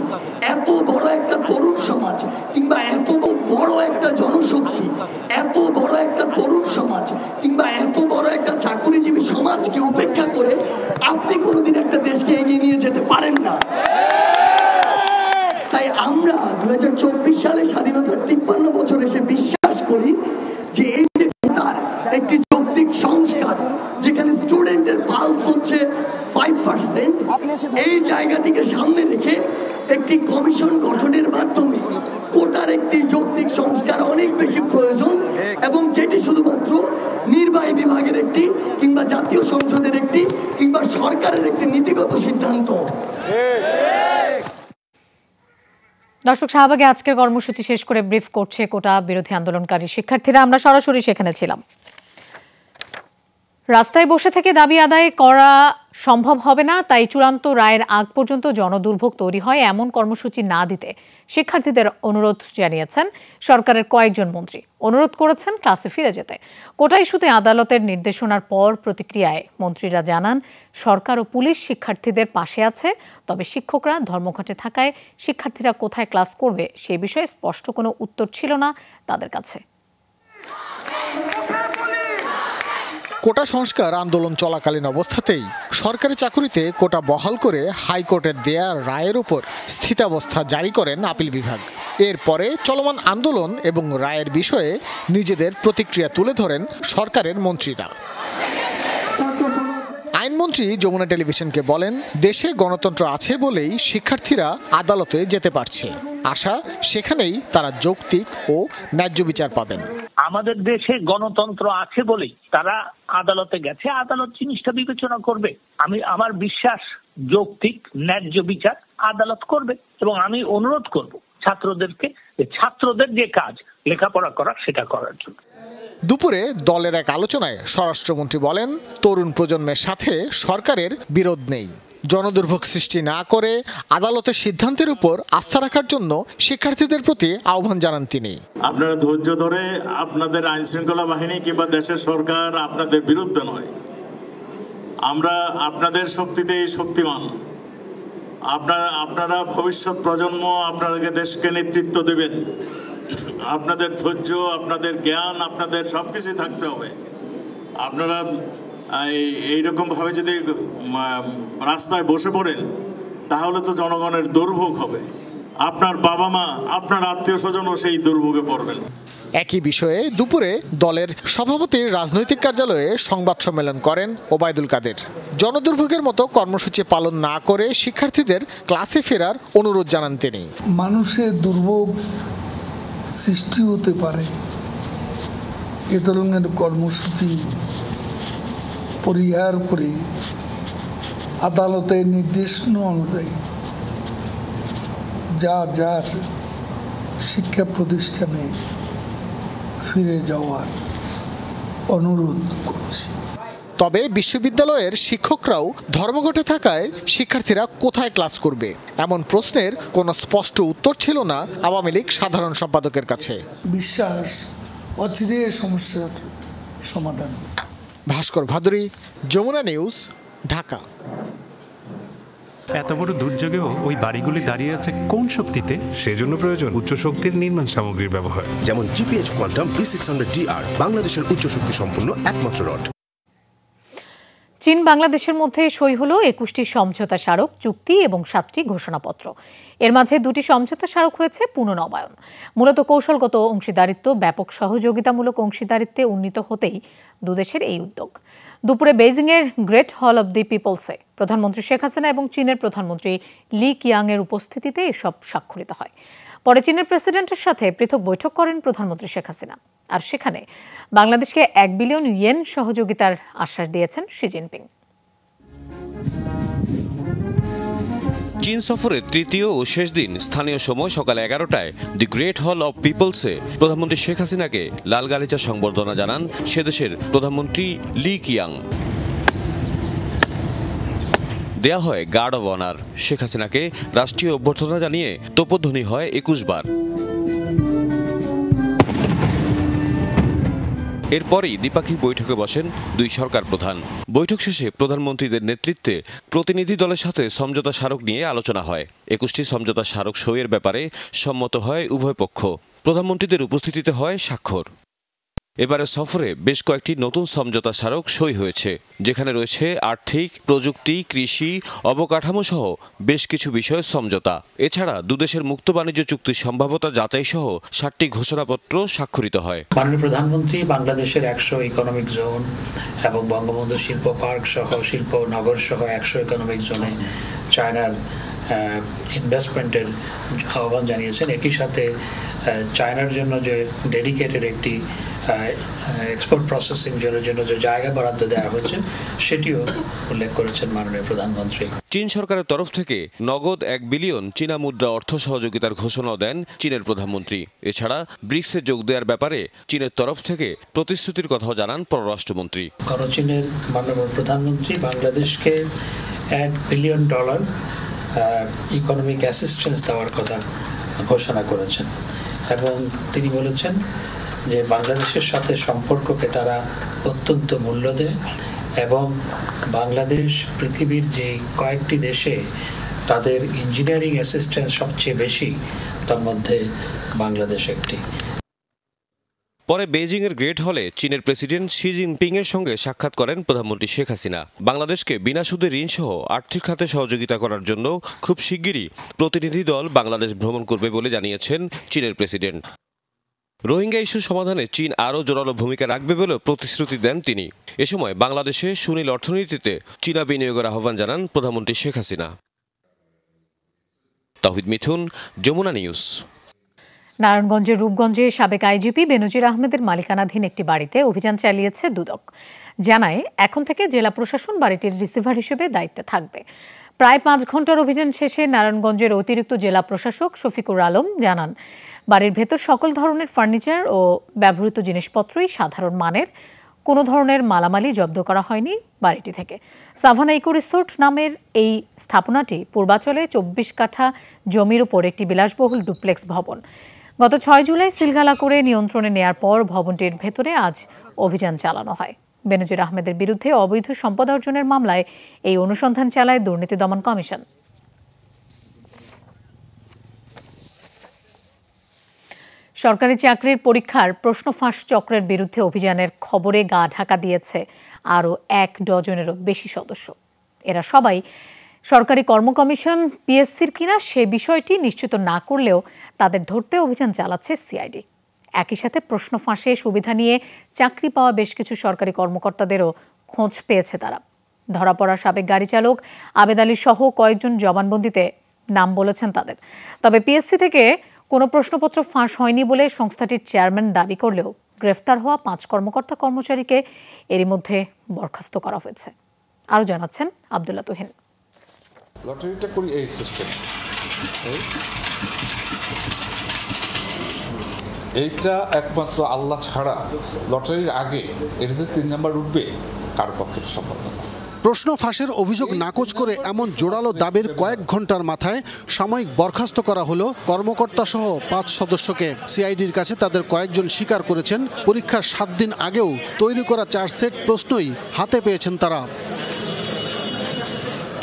এত বড় একটা তরুণ সমাজ কিংবা এত বড় একটা জনশক্তি এত বড় একটা তরুণ সমাজ কিংবা এত বড় একটা চাকুরিজীবী সমাজকে উপেক্ষা করে আপনি কোনোদিন একটা দেশকে এগিয়ে নিয়ে যেতে পারেন না তাই আমরা দু সালে স্বাধীনতার তিন এটি শুধুমাত্র নির্বাহী বিভাগের একটি কিংবা জাতীয় সংসদের একটি কিংবা সরকারের একটি নীতিগত সিদ্ধান্ত দর্শক শাহবাগে আজকের কর্মসূচি শেষ করে ব্রিফ করছে কোটা বিরোধী আন্দোলনকারী শিক্ষার্থীরা আমরা সরাসরি সেখানে ছিলাম রাস্তায় বসে থেকে দাবি আদায় করা সম্ভব হবে না তাই চূড়ান্ত রায়ের আগ পর্যন্ত জনদুর্ভোগ তৈরি হয় এমন কর্মসূচি না দিতে শিক্ষার্থীদের অনুরোধ জানিয়েছেন সরকারের কয়েকজন মন্ত্রী অনুরোধ করেছেন ক্লাসে ফিরে যেতে কোটা ইস্যুতে আদালতের নির্দেশনার পর প্রতিক্রিয়ায় মন্ত্রীরা জানান সরকার ও পুলিশ শিক্ষার্থীদের পাশে আছে তবে শিক্ষকরা ধর্মঘটে থাকায় শিক্ষার্থীরা কোথায় ক্লাস করবে সে বিষয়ে স্পষ্ট কোনো উত্তর ছিল না তাদের কাছে কোটা সংস্কার আন্দোলন চলাকালীন অবস্থাতেই সরকারি চাকুরিতে কোটা বহাল করে হাইকোর্টের দেয়া রায়ের উপর স্থিতাবস্থা জারি করেন আপিল বিভাগ এরপরে চলমান আন্দোলন এবং রায়ের বিষয়ে নিজেদের প্রতিক্রিয়া তুলে ধরেন সরকারের মন্ত্রীরা আইনমন্ত্রী যমুনা টেলিভিশনকে বলেন দেশে গণতন্ত্র আছে বলেই শিক্ষার্থীরা আদালতে যেতে পারছে আশা সেখানেই তারা যৌক্তিক ও ন্যায্য বিচার পাবেন আমাদের দেশে গণতন্ত্র আছে বলেই তারা আদালতে গেছে আদালত জিনিসটা বিবেচনা করবে আমি আমার বিশ্বাস যৌক্তিক ন্যায্য বিচার আদালত করবে এবং আমি অনুরোধ করব ছাত্রদেরকে ছাত্রদের যে কাজ লেখাপড়া করা সেটা করার জন্য দুপুরে দলের এক আলোচনায় স্বরাষ্ট্রমন্ত্রী বলেন তরুণ প্রজন্মের সাথে সরকারের বিরোধ নেই জনদুর্ভোগ সৃষ্টি না করে আদালতের সিদ্ধান্তের উপর আস্থা রাখার জন্য শিক্ষার্থীদের প্রতি আহ্বান জানান তিনি আপনারা ধৈর্য ধরে আপনাদের আইন শৃঙ্খলা বাহিনী কিংবা দেশের সরকার আপনাদের বিরুদ্ধে নয় আমরা আপনাদের শক্তিতেই শক্তিমান আপনারা আপনারা ভবিষ্যৎ প্রজন্ম আপনাদেরকে দেশকে নেতৃত্ব দেবেন আপনাদের ধৈর্য আপনাদের জ্ঞান আপনাদের সব কিছুই থাকতে হবে আপনারা এইরকমভাবে যদি রাস্তায় বসে পড়েন তাহলে তো জনগণের দুর্ভোগ হবে আপনার বাবা মা আপনার আত্মীয় স্বজনও সেই দুর্ভোগে পড়বেন একই বিষয়ে দুপুরে দলের সভাপতির রাজনৈতিক কার্যালয়ে সংবাদ সম্মেলন করেন ওবায়দুল কাদের জনদুর্ভোগের মতো কর্মসূচি পালন না করে শিক্ষার্থীদের ক্লাসে ফেরার অনুরোধ জানান তিনি মানুষের দুর্ভোগ সৃষ্টি হতে পারে এ ধরনের কর্মসূচি পরিহার করে আদালতের নির্দেশন অনুযায়ী যা যার শিক্ষা প্রতিষ্ঠানে ফিরে যাওয়ার অনুরোধ করছি তবে বিশ্ববিদ্যালয়ের শিক্ষকরাও ধর্মঘটে থাকায় শিক্ষার্থীরা কোথায় ক্লাস করবে এমন প্রশ্নের কোনো স্পষ্ট উত্তর ছিল না আওয়ামী লীগ সাধারণ সম্পাদকের কাছে বিশ্বাস অচিরে সমস্যার সমাধান ভাস্কর ভাদুরী যমুনা নিউজ ঢাকা এত বড় দুর্যোগেও ওই বাড়িগুলি দাঁড়িয়ে আছে কোন শক্তিতে সেজন্য প্রয়োজন উচ্চ শক্তির নির্মাণ সামগ্রীর ব্যবহার যেমন GPH quantum P six hundred DR বাংলাদেশের উচ্চ শক্তি সম্পূর্ণ একমাত্র রড চীন বাংলাদেশের মধ্যে সই হল একুশটি সমঝোতা স্মারক চুক্তি এবং সাতটি ঘোষণাপত্র এর মাঝে দুটি সমঝোতা স্মারক হয়েছে পুনর্নবায়ন মূলত কৌশলগত অংশীদারিত্ব ব্যাপক সহযোগিতামূলক অংশীদারিত্বে উন্নীত হতেই দুদেশের এই উদ্যোগ দুপুরে বেইজিংয়ের গ্রেট হল অব দি পিপলসে প্রধানমন্ত্রী শেখ হাসিনা এবং চীনের প্রধানমন্ত্রী লি কিয়াংয়ের উপস্থিতিতে এসব স্বাক্ষরিত হয় পরে চীনের প্রেসিডেন্টের সাথে পৃথক বৈঠক করেন প্রধানমন্ত্রী শেখ হাসিনা আর সেখানে বাংলাদেশকে এক বিলিয়ন ইয়েন সহযোগিতার আশ্বাস দিয়েছেন শি জিনপিং চীন সফরের তৃতীয় ও শেষ দিন স্থানীয় সময় সকাল এগারোটায় দি গ্রেট হল অব পিপলসে প্রধানমন্ত্রী শেখ হাসিনাকে লাল গালিচা সংবর্ধনা জানান সেদেশের প্রধানমন্ত্রী লি কিয়াং দেয়া হয় গার্ড অব অনার শেখ হাসিনাকে রাষ্ট্রীয় অভ্যর্থনা জানিয়ে তোপধ্বনি হয় একুশ বার এরপরেই দ্বিপাক্ষিক বৈঠকে বসেন দুই সরকার প্রধান বৈঠক শেষে প্রধানমন্ত্রীদের নেতৃত্বে প্রতিনিধি দলের সাথে সমঝোতা স্মারক নিয়ে আলোচনা হয় একুশটি সমঝোতা স্মারক সইয়ের ব্যাপারে সম্মত হয় উভয় পক্ষ প্রধানমন্ত্রীদের উপস্থিতিতে হয় স্বাক্ষর এবারে সফরে বেশ কয়েকটি নতুন সমঝোতা স্মারক সই হয়েছে যেখানে রয়েছে আর্থিক প্রযুক্তি কৃষি অবকাঠামো সহ বেশ কিছু বিষয়ে সমঝোতা এছাড়া দুদেশের মুক্ত বাণিজ্য চুক্তির সম্ভাব্যতা যাচাই সহ সাতটি ঘোষণাপত্র স্বাক্ষরিত হয় মাননীয় প্রধানমন্ত্রী বাংলাদেশের একশো ইকোনমিক জোন এবং বঙ্গবন্ধু শিল্প পার্ক সহ শিল্প নগর সহ একশো ইকোনমিক জোনে চায়নার ইনভেস্টমেন্টের আহ্বান জানিয়েছেন একই সাথে চায়নার জন্য যে ডেডিকেটেড একটি এক্সপোর্ট প্রসেসিং জন্য যে জায়গা বরাদ্দ দেওয়া হয়েছে সেটিও উল্লেখ করেছেন মাননীয় প্রধানমন্ত্রী চীন সরকারের তরফ থেকে নগদ এক বিলিয়ন চীনা মুদ্রা অর্থ সহযোগিতার ঘোষণা দেন চীনের প্রধানমন্ত্রী এছাড়া ব্রিক্সে যোগ দেওয়ার ব্যাপারে চীনের তরফ থেকে প্রতিশ্রুতির কথাও জানান পররাষ্ট্রমন্ত্রী চীনের মাননীয় প্রধানমন্ত্রী বাংলাদেশকে এক বিলিয়ন ডলার ইকোনমিক অ্যাসিস্ট্যান্স দেওয়ার কথা ঘোষণা করেছেন এবং তিনি বলেছেন যে বাংলাদেশের সাথে সম্পর্ককে তারা অত্যন্ত মূল্য দেয় এবং বাংলাদেশ পৃথিবীর যে কয়েকটি দেশে তাদের ইঞ্জিনিয়ারিং অ্যাসিস্ট্যান্স সবচেয়ে বেশি তার মধ্যে বাংলাদেশ একটি পরে বেজিংয়ের গ্রেট হলে চীনের প্রেসিডেন্ট শি জিনপিংয়ের সঙ্গে সাক্ষাৎ করেন প্রধানমন্ত্রী শেখ হাসিনা বাংলাদেশকে বিনা সুদে ঋণসহ আর্থিক খাতে সহযোগিতা করার জন্য খুব শিগগিরই প্রতিনিধি দল বাংলাদেশ ভ্রমণ করবে বলে জানিয়েছেন চীনের প্রেসিডেন্ট রোহিঙ্গা ইস্যু সমাধানে চীন আরও জোরালো ভূমিকা রাখবে বলেও প্রতিশ্রুতি দেন তিনি এ সময় বাংলাদেশে সুনীল অর্থনীতিতে চীনা বিনিয়োগের আহ্বান জানান প্রধানমন্ত্রী শেখ হাসিনা তাহিদ মিথুন যমুনা নিউজ নারায়ণগঞ্জের রূপগঞ্জে সাবেক আইজিপি বেনজির আহমেদের মালিকানাধীন একটি বাড়িতে অভিযান চালিয়েছে দুদক জানায় এখন থেকে জেলা প্রশাসন বাড়িটির রিসিভার হিসেবে দায়িত্বে থাকবে প্রায় পাঁচ ঘন্টার অভিযান শেষে নারায়ণগঞ্জের অতিরিক্ত জেলা প্রশাসক শফিকুর আলম জানান বাড়ির ভেতর সকল ধরনের ফার্নিচার ও ব্যবহৃত জিনিসপত্রই সাধারণ মানের কোনো ধরনের মালামালি জব্দ করা হয়নি বাড়িটি থেকে সাভানা ইকো রিসোর্ট নামের এই স্থাপনাটি পূর্বাচলে চব্বিশ কাঠা জমির ওপর একটি বিলাসবহুল ডুপ্লেক্স ভবন গত ছয় জুলাই সিলগালা করে নিয়ন্ত্রণে নেয়ার পর ভবনটির ভেতরে আজ অভিযান চালানো হয় বেনজির আহমেদের বিরুদ্ধে অবৈধ সম্পদ অর্জনের মামলায় এই অনুসন্ধান চালায় দুর্নীতি দমন কমিশন সরকারি চাকরির পরীক্ষার প্রশ্ন ফাঁস চক্রের বিরুদ্ধে অভিযানের খবরে গা ঢাকা দিয়েছে আরও এক ডজনেরও বেশি সদস্য এরা সবাই সরকারি কর্মকমিশন পিএসসির কিনা সে বিষয়টি নিশ্চিত না করলেও তাদের ধরতে অভিযান চালাচ্ছে সিআইডি একই সাথে প্রশ্ন ফাঁসে সুবিধা নিয়ে চাকরি পাওয়া বেশ কিছু সরকারি কর্মকর্তাদেরও খোঁজ পেয়েছে তারা ধরা পড়া সাবেক গাড়ি চালক আবেদ আলী সহ কয়েকজন জবানবন্দিতে নাম বলেছেন তাদের তবে পিএসসি থেকে কোনো প্রশ্নপত্র ফাঁস হয়নি বলে সংস্থাটির চেয়ারম্যান দাবি করলেও গ্রেফতার হওয়া পাঁচ কর্মকর্তা কর্মচারীকে এরই মধ্যে বরখাস্ত করা হয়েছে আরও জানাচ্ছেন আবদুল্লা তুহিন এইটা একমাত্র আল্লাহ ছাড়া লটারির আগে এটা যে তিন নাম্বার উঠবে কার পক্ষে সম্ভব না প্রশ্ন ফাঁসের অভিযোগ নাকচ করে এমন জোরালো দাবির কয়েক ঘন্টার মাথায় সাময়িক বরখাস্ত করা হলো কর্মকর্তা সহ পাঁচ সদস্যকে সিআইডির কাছে তাদের কয়েকজন স্বীকার করেছেন পরীক্ষার সাত দিন আগেও তৈরি করা সেট প্রশ্নই হাতে পেয়েছেন তারা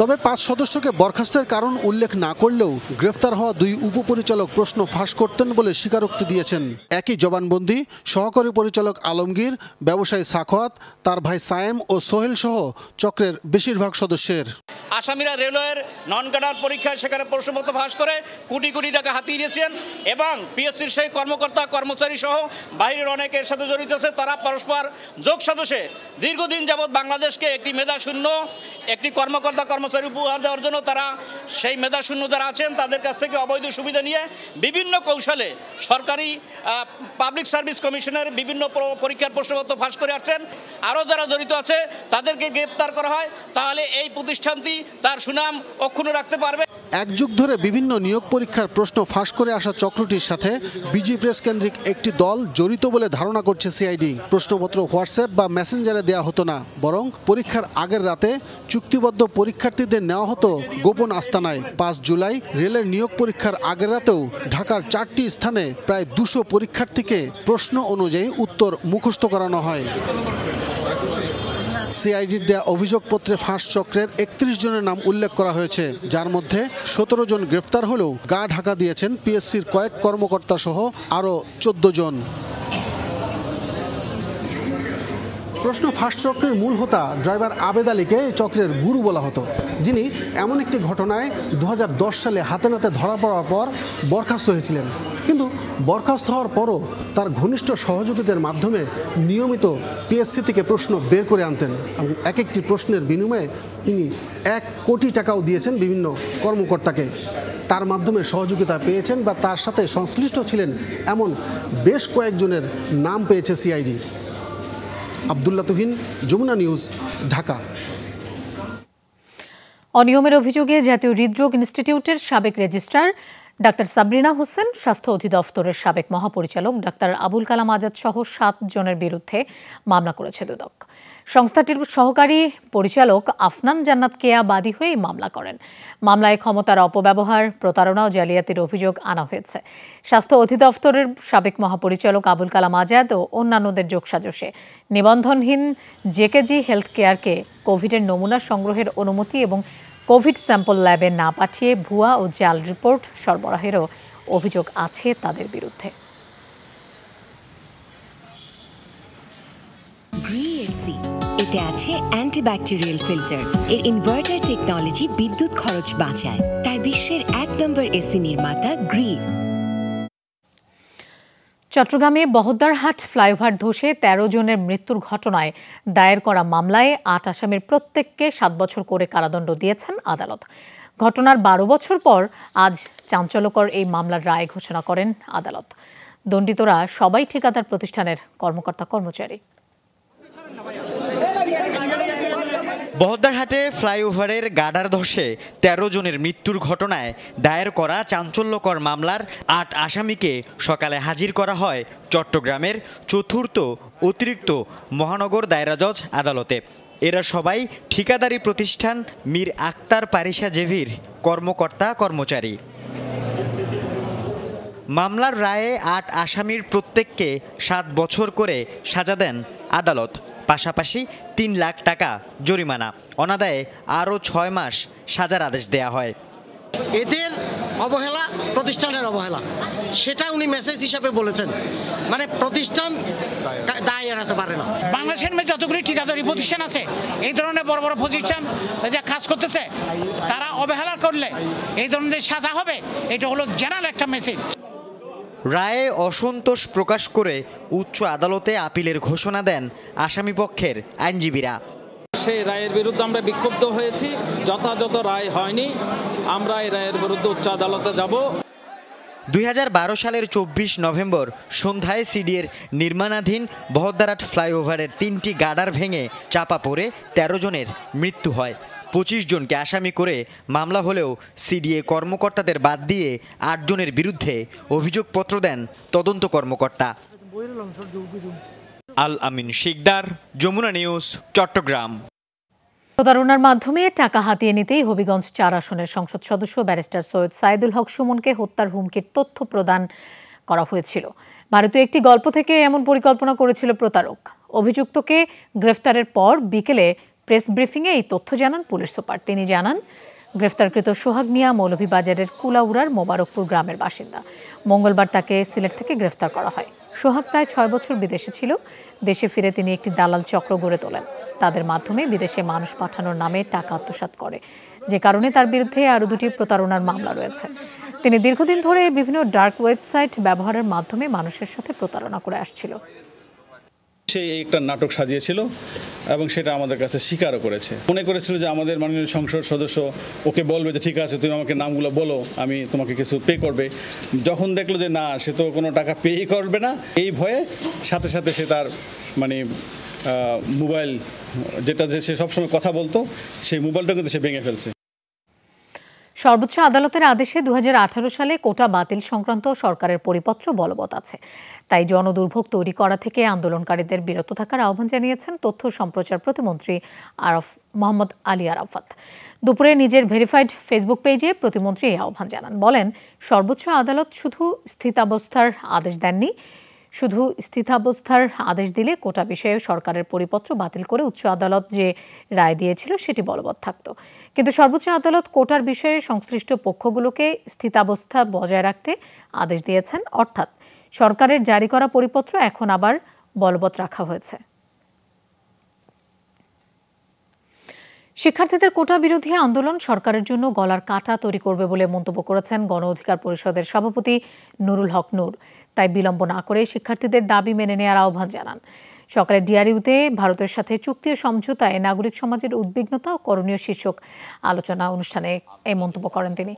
তবে পাঁচ সদস্যকে বরখাস্তের কারণ উল্লেখ না করলেও গ্রেফতার হওয়া দুই উপপরিচালক প্রশ্ন ফাঁস করতেন বলে স্বীকারোক্তি দিয়েছেন একই জবানবন্দি সহকারী পরিচালক আলমগীর ব্যবসায়ী সাখওয়াত তার ভাই সায়েম ও সোহেল সহ চক্রের বেশিরভাগ সদস্যের আসামিরা রেলওয়ের নন কাটার পরীক্ষায় সেখানে প্রশ্নপত্র ফাঁস করে কোটি কোটি টাকা হাতিয়ে নিয়েছেন এবং পিএসসির সেই কর্মকর্তা কর্মচারী সহ বাইরের অনেকের সাথে জড়িত আছে তারা পরস্পর যোগ সদস্যে দীর্ঘদিন যাবৎ বাংলাদেশকে একটি মেধাশূন্য একটি কর্মকর্তা কর্ম কর্মচারী উপহার দেওয়ার জন্য তারা সেই শূন্য যারা আছেন তাদের কাছ থেকে অবৈধ সুবিধা নিয়ে বিভিন্ন কৌশলে সরকারি পাবলিক সার্ভিস কমিশনের বিভিন্ন পরীক্ষার প্রশ্নপত্র ফাঁস করে আসছেন আরও যারা জড়িত আছে তাদেরকে গ্রেপ্তার করা হয় তাহলে এই প্রতিষ্ঠানটি তার সুনাম অক্ষুণ্ণ রাখতে পারবে এক যুগ ধরে বিভিন্ন নিয়োগ পরীক্ষার প্রশ্ন ফাঁস করে আসা চক্রটির সাথে বিজি প্রেস কেন্দ্রিক একটি দল জড়িত বলে ধারণা করছে সিআইডি প্রশ্নপত্র হোয়াটসঅ্যাপ বা মেসেঞ্জারে দেয়া হতো না বরং পরীক্ষার আগের রাতে চুক্তিবদ্ধ পরীক্ষার্থীদের নেওয়া হতো গোপন আস্তানায় পাঁচ জুলাই রেলের নিয়োগ পরীক্ষার আগের রাতেও ঢাকার চারটি স্থানে প্রায় দুশো পরীক্ষার্থীকে প্রশ্ন অনুযায়ী উত্তর মুখস্থ করানো হয় সিআইডির দেয়া অভিযোগপত্রে ফাঁস চক্রের একত্রিশ জনের নাম উল্লেখ করা হয়েছে যার মধ্যে সতেরো জন গ্রেফতার হলেও গা ঢাকা দিয়েছেন পিএসসির কয়েক কর্মকর্তা সহ আরও চোদ্দ জন প্রশ্ন ফার্স্ট চক্রের মূল হোতা ড্রাইভার আবেদ আলীকে চক্রের গুরু বলা হতো যিনি এমন একটি ঘটনায় দু সালে হাতে নাতে ধরা পড়ার পর বরখাস্ত হয়েছিলেন কিন্তু বরখাস্ত হওয়ার পরও তার ঘনিষ্ঠ সহযোগীদের মাধ্যমে নিয়মিত পিএসসি থেকে প্রশ্ন বের করে আনতেন এবং এক একটি প্রশ্নের বিনিময়ে তিনি এক কোটি টাকাও দিয়েছেন বিভিন্ন কর্মকর্তাকে তার মাধ্যমে সহযোগিতা পেয়েছেন বা তার সাথে সংশ্লিষ্ট ছিলেন এমন বেশ কয়েকজনের নাম পেয়েছে সিআইডি আবদুল্লা তুহিন যমুনা নিউজ ঢাকা অনিয়মের অভিযোগে জাতীয় হৃদরোগ ইনস্টিটিউটের সাবেক রেজিস্ট্রার ডাক্তার সাবরিনা হোসেন স্বাস্থ্য অধিদপ্তরের সাবেক মহাপরিচালক ডাক্তার আবুল কালাম আজাদ সহ সাত জনের বিরুদ্ধে মামলা করেছে দুদক সংস্থাটির সহকারী পরিচালক আফনান জান্নাত কেয়া বাদী হয়ে মামলা করেন মামলায় ক্ষমতার অপব্যবহার প্রতারণা ও জালিয়াতির অভিযোগ আনা হয়েছে স্বাস্থ্য অধিদপ্তরের সাবেক মহাপরিচালক আবুল কালাম আজাদ ও অন্যান্যদের যোগসাজশে নিবন্ধনহীন জেকেজি হেলথ কেয়ারকে কোভিডের নমুনা সংগ্রহের অনুমতি এবং কোভিড স্যাম্পল ল্যাবে না পাঠিয়ে ভুয়া ও জাল রিপোর্ট সরবরাহেরও অভিযোগ আছে তাদের বিরুদ্ধে এতে আছে অ্যান্টিব্যাকটেরিয়াল ফিল্টার এর ইনভার্টার টেকনোলজি বিদ্যুৎ খরচ বাঁচায় তাই বিশ্বের এক নম্বর এসি নির্মাতা গ্রি চট্টগ্রামে বহদ্দারহাট ফ্লাইওভার ধসে ১৩ জনের মৃত্যুর ঘটনায় দায়ের করা মামলায় আট আসামির প্রত্যেককে সাত বছর করে কারাদণ্ড দিয়েছেন আদালত ঘটনার বারো বছর পর আজ চাঞ্চল্যকর এই মামলার রায় ঘোষণা করেন আদালত দণ্ডিতরা সবাই ঠিকাদার প্রতিষ্ঠানের কর্মকর্তা কর্মচারী বহদ্দারহাটে ফ্লাইওভারের গাডার ধসে ১৩ জনের মৃত্যুর ঘটনায় দায়ের করা চাঞ্চল্যকর মামলার আট আসামিকে সকালে হাজির করা হয় চট্টগ্রামের চতুর্থ অতিরিক্ত মহানগর দায়রা জজ আদালতে এরা সবাই ঠিকাদারি প্রতিষ্ঠান মীর আক্তার পারিসা জেভির কর্মকর্তা কর্মচারী মামলার রায়ে আট আসামির প্রত্যেককে সাত বছর করে সাজা দেন আদালত পাশাপাশি তিন লাখ টাকা জরিমানা অনাদায়ে আরও ছয় মাস সাজার আদেশ দেয়া হয় এদের অবহেলা প্রতিষ্ঠানের অবহেলা সেটা উনি মেসেজ হিসাবে বলেছেন মানে প্রতিষ্ঠান দায় এড়াতে পারে না বাংলাদেশের মেয়ে যতগুলি ঠিকাদারি প্রতিষ্ঠান আছে এই ধরনের বড় বড় প্রতিষ্ঠান যে কাজ করতেছে তারা অবহেলা করলে এই ধরনের সাজা হবে এটা হলো জেনারেল একটা মেসেজ রায়ে অসন্তোষ প্রকাশ করে উচ্চ আদালতে আপিলের ঘোষণা দেন আসামিপক্ষের আইনজীবীরা সেই রায়ের বিরুদ্ধে আমরা বিক্ষুব্ধ হয়েছি যথাযথ রায় হয়নি আমরা এই রায়ের বিরুদ্ধে উচ্চ আদালতে যাব দুই সালের চব্বিশ নভেম্বর সন্ধ্যায় সিডিএর নির্মাণাধীন বহদ্দারাট ফ্লাইওভারের তিনটি গাডার ভেঙে চাপা পড়ে ১৩ জনের মৃত্যু হয় পঁচিশ জনকে আসামি করে মামলা হলেও সিডিএ কর্মকর্তাদের বাদ দিয়ে আটজনের বিরুদ্ধে অভিযোগপত্র দেন তদন্ত কর্মকর্তা আল আমিন শিকদার যমুনা নিউজ চট্টগ্রাম প্রতারণার মাধ্যমে টাকা হাতিয়ে নিতেই হবিগঞ্জ চার আসনের সংসদ সদস্য ব্যারিস্টার সৈয়দ সাইদুল হক সুমনকে হত্যার হুমকির তথ্য প্রদান করা হয়েছিল ভারতীয় একটি গল্প থেকে এমন পরিকল্পনা করেছিল প্রতারক অভিযুক্তকে গ্রেফতারের পর বিকেলে প্রেস ব্রিফিংয়ে এই তথ্য জানান পুলিশ সুপার তিনি জানান গ্রেফতারকৃত সোহাগ মিয়া মৌলভীবাজারের কুলাউড়ার মোবারকপুর গ্রামের বাসিন্দা মঙ্গলবার তাকে সিলেট থেকে গ্রেফতার করা হয় সোহাগ প্রায় ছয় বছর বিদেশে ছিল দেশে ফিরে তিনি একটি দালাল চক্র গড়ে তোলেন তাদের মাধ্যমে বিদেশে মানুষ পাঠানোর নামে টাকা আত্মসাত করে যে কারণে তার বিরুদ্ধে আরও দুটি প্রতারণার মামলা রয়েছে তিনি দীর্ঘদিন ধরে বিভিন্ন ডার্ক ওয়েবসাইট ব্যবহারের মাধ্যমে মানুষের সাথে প্রতারণা করে আসছিল সে একটা নাটক সাজিয়েছিল এবং সেটা আমাদের কাছে স্বীকারও করেছে মনে করেছিল যে আমাদের মাননীয় সংসদ সদস্য ওকে বলবে যে ঠিক আছে তুমি আমাকে নামগুলো বলো আমি তোমাকে কিছু পে করবে যখন দেখলো যে না সে তো কোনো টাকা পেই করবে না এই ভয়ে সাথে সাথে সে তার মানে মোবাইল যেটা যে সে সবসময় কথা বলতো সেই মোবাইলটা কিন্তু সে ভেঙে ফেলছে সর্বোচ্চ আদালতের আদেশে দু সালে কোটা বাতিল সংক্রান্ত সরকারের পরিপত্র বলবৎ আছে তাই জনদুর্ভোগ তৈরি করা থেকে আন্দোলনকারীদের বিরত থাকার আহ্বান জানিয়েছেন তথ্য সম্প্রচার প্রতিমন্ত্রী আরফ মোহাম্মদ আলী আরাফাত দুপুরে নিজের ভেরিফাইড ফেসবুক পেজে প্রতিমন্ত্রী এই আহ্বান জানান বলেন সর্বোচ্চ আদালত শুধু স্থিতাবস্থার আদেশ দেননি শুধু স্থিতাবস্থার আদেশ দিলে কোটা বিষয়ে সরকারের পরিপত্র বাতিল করে উচ্চ আদালত যে রায় দিয়েছিল সেটি বলবৎ থাকত কিন্তু সর্বোচ্চ আদালত কোটার বিষয়ে সংশ্লিষ্ট পক্ষগুলোকে স্থিতাবস্থা বজায় রাখতে আদেশ দিয়েছেন অর্থাৎ সরকারের জারি করা পরিপত্র এখন আবার বলবৎ রাখা হয়েছে শিক্ষার্থীদের কোটা বিরোধী আন্দোলন সরকারের জন্য গলার কাটা তৈরি করবে বলে মন্তব্য করেছেন গণ অধিকার পরিষদের সভাপতি নুরুল হক নূর তাই বিলম্ব না করে শিক্ষার্থীদের দাবি মেনে নেওয়ার আহ্বান জানান সকালে ডিআরইউতে ভারতের সাথে চুক্তি ও সমঝোতায় নাগরিক সমাজের উদ্বিগ্নতা ও করণীয় শীর্ষক আলোচনা অনুষ্ঠানে এই মন্তব্য করেন তিনি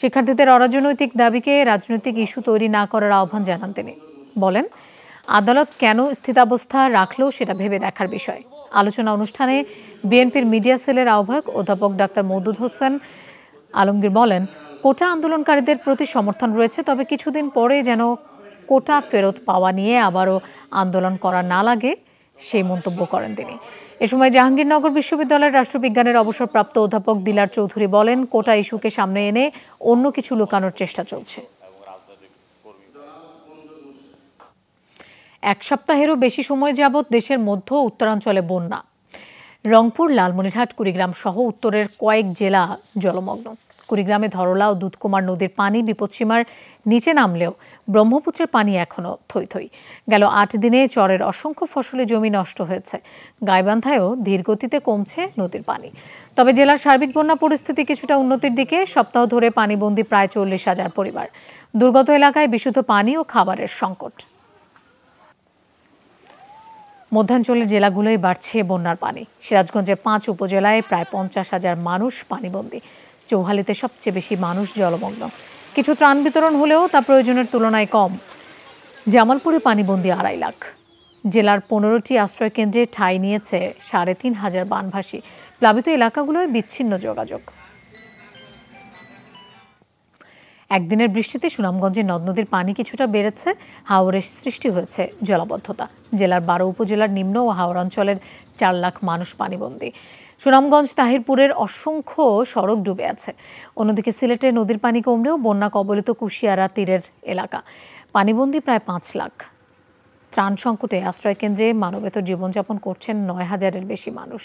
শিক্ষার্থীদের অরাজনৈতিক দাবিকে রাজনৈতিক ইস্যু তৈরি না করার আহ্বান জানান তিনি বলেন আদালত কেন স্থিতাবস্থা রাখলেও সেটা ভেবে দেখার বিষয় আলোচনা অনুষ্ঠানে বিএনপির মিডিয়া সেলের আহ্বায়ক অধ্যাপক ডাক্তার মৌদুদ হোসেন আলমগীর বলেন কোটা আন্দোলনকারীদের প্রতি সমর্থন রয়েছে তবে কিছুদিন পরে যেন কোটা ফেরত পাওয়া নিয়ে আবারও আন্দোলন করা না লাগে সেই মন্তব্য করেন তিনি এ সময় জাহাঙ্গীরনগর বিশ্ববিদ্যালয়ের রাষ্ট্রবিজ্ঞানের অবসরপ্রাপ্ত অধ্যাপক দিলার চৌধুরী বলেন কোটা ইস্যুকে সামনে এনে অন্য কিছু লুকানোর চেষ্টা চলছে এক সপ্তাহেরও বেশি সময় যাবৎ দেশের মধ্য উত্তরাঞ্চলে বন্যা রংপুর লালমনিরহাট কুড়িগ্রাম সহ উত্তরের কয়েক জেলা জলমগ্ন কুড়িগ্রামে ধরলা ও দুধকুমার নদীর পানি বিপদসীমার নিচে নামলেও ব্রহ্মপুত্রের পানি এখনও থই থই গেল আট দিনে চরের অসংখ্য ফসলে জমি নষ্ট হয়েছে গাইবান্ধায়ও ধীরগতিতে কমছে নদীর পানি তবে জেলার সার্বিক বন্যা পরিস্থিতি কিছুটা উন্নতির দিকে সপ্তাহ ধরে পানিবন্দি প্রায় চল্লিশ হাজার পরিবার দুর্গত এলাকায় বিশুদ্ধ পানি ও খাবারের সংকট মধ্যাঞ্চলের জেলাগুলোই বাড়ছে বন্যার পানি সিরাজগঞ্জের পাঁচ উপজেলায় প্রায় পঞ্চাশ হাজার মানুষ পানিবন্দী চৌহালিতে সবচেয়ে বেশি মানুষ জলমগ্ন কিছু ত্রাণ বিতরণ হলেও তা প্রয়োজনের তুলনায় কম জামালপুরে পানিবন্দী আড়াই লাখ জেলার পনেরোটি আশ্রয়কেন্দ্রে ঠাঁই নিয়েছে সাড়ে তিন হাজার বানভাসী প্লাবিত এলাকাগুলোয় বিচ্ছিন্ন যোগাযোগ একদিনের বৃষ্টিতে সুনামগঞ্জে নদ নদীর পানি কিছুটা বেড়েছে হাওরের সৃষ্টি হয়েছে জলাবদ্ধতা জেলার বারো উপজেলার নিম্ন ও হাওর অঞ্চলের চার লাখ মানুষ পানিবন্দী সুনামগঞ্জ তাহিরপুরের অসংখ্য সড়ক ডুবে আছে অন্যদিকে সিলেটে নদীর পানি কমলেও বন্যা কবলিত কুশিয়ারা তীরের এলাকা পানিবন্দী প্রায় পাঁচ লাখ ত্রাণ সংকটে আশ্রয়কেন্দ্রে মানবেতর জীবনযাপন করছেন নয় হাজারের বেশি মানুষ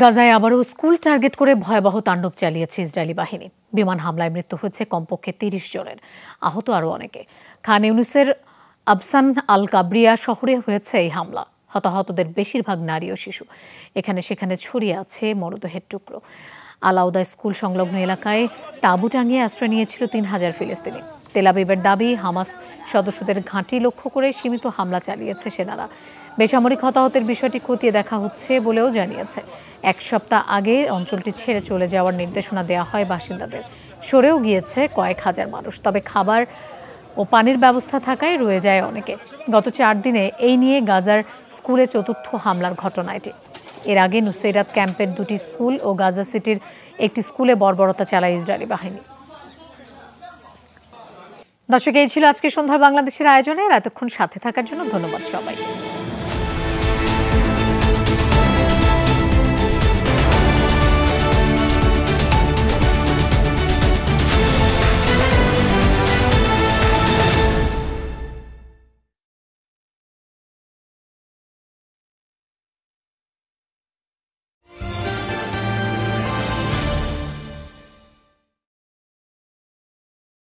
গাজায় আবারও স্কুল টার্গেট করে ভয়াবহ তাণ্ডব চালিয়েছে ইসরায়েলি বাহিনী বিমান হামলায় মৃত্যু হয়েছে কমপক্ষে তিরিশ জনের আহত আরও অনেকে খান ইউনুসের আবসান আল কাবরিয়া শহরে হয়েছে এই হামলা হতাহতদের বেশিরভাগ নারী ও শিশু এখানে সেখানে ছড়িয়ে আছে মরদেহের টুকরো আলাউদা স্কুল সংলগ্ন এলাকায় তাবু টাঙিয়ে আশ্রয় নিয়েছিল তিন হাজার ফিলিস্তিনি তেলাবিবের দাবি হামাস সদস্যদের ঘাঁটি লক্ষ্য করে সীমিত হামলা চালিয়েছে সেনারা বেসামরিক হতাহতের বিষয়টি খতিয়ে দেখা হচ্ছে বলেও জানিয়েছে এক সপ্তাহ আগে অঞ্চলটি ছেড়ে চলে যাওয়ার নির্দেশনা দেওয়া হয় বাসিন্দাদের সরেও গিয়েছে কয়েক হাজার মানুষ তবে খাবার ও পানির ব্যবস্থা থাকায় রয়ে যায় অনেকে গত চার দিনে এই নিয়ে গাজার স্কুলে চতুর্থ হামলার ঘটনা এটি এর আগে নুসেরাত ক্যাম্পের দুটি স্কুল ও গাজা সিটির একটি স্কুলে বর্বরতা চালায় ইসরায়েলি বাহিনী দর্শক এই ছিল আজকে সন্ধ্যার বাংলাদেশের আয়োজনের এতক্ষণ সাথে থাকার জন্য ধন্যবাদ সবাইকে